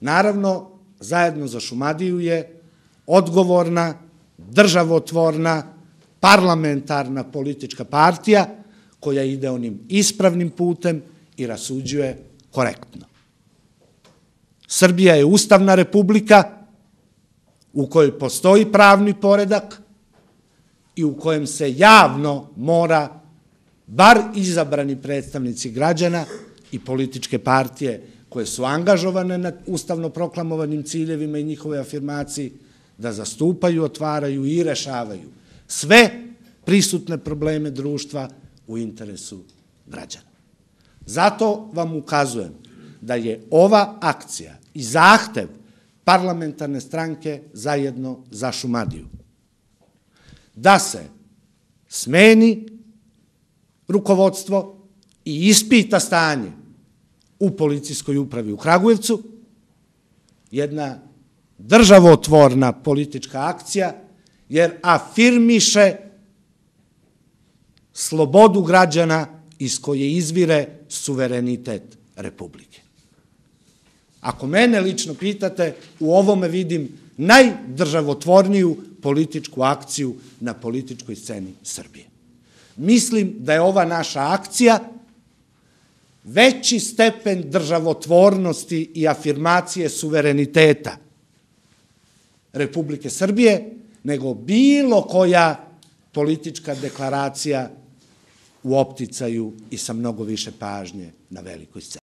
Naravno, zajedno za Šumadiju je odgovorna, državotvorna, parlamentarna politička partija koja ide onim ispravnim putem i rasuđuje korektno. Srbija je ustavna republika u kojoj postoji pravni poredak i u kojem se javno mora bar izabrani predstavnici građana i političke partije koje su angažovane na ustavno proklamovanim ciljevima i njihove afirmaciji, da zastupaju, otvaraju i rešavaju sve prisutne probleme društva u interesu građana. Zato vam ukazujem da je ova akcija i zahtev parlamentarne stranke zajedno za Šumadiju. Da se smeni rukovodstvo i ispita stanje u policijskoj upravi u Kragujevcu, jedna državotvorna politička akcija, jer afirmiše slobodu građana iz koje izvire suverenitet Republike. Ako mene lično pitate, u ovome vidim najdržavotvorniju političku akciju na političkoj sceni Srbije. Mislim da je ova naša akcija veći stepen državotvornosti i afirmacije suvereniteta Republike Srbije nego bilo koja politička deklaracija u opticaju i sa mnogo više pažnje na velikoj sceni.